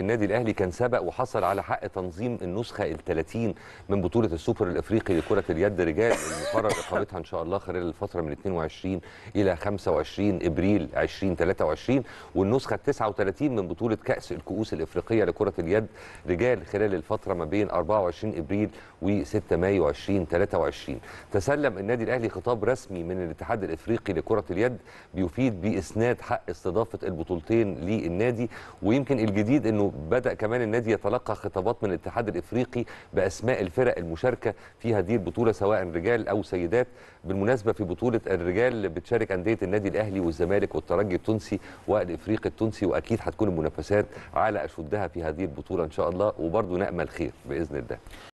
النادي الاهلي كان سبق وحصل على حق تنظيم النسخه ال 30 من بطوله السوبر الافريقي لكره اليد رجال المقرر اقامتها ان شاء الله خلال الفتره من 22 الى 25 ابريل 2023 والنسخه ال 39 من بطوله كاس الكؤوس الافريقيه لكره اليد رجال خلال الفتره ما بين 24 ابريل و6 مايو 2023 تسلم النادي الاهلي خطاب رسمي من الاتحاد الافريقي لكره اليد بيفيد باسناد حق استضافه البطولتين للنادي ويمكن الجديد انه بدا كمان النادي يتلقى خطابات من الاتحاد الافريقي باسماء الفرق المشاركه في هذه البطوله سواء رجال او سيدات بالمناسبه في بطوله الرجال بتشارك انديه النادي الاهلي والزمالك والترجي التونسي والافريقي التونسي واكيد هتكون المنافسات على اشدها في هذه البطوله ان شاء الله وبرضه نامل خير باذن الله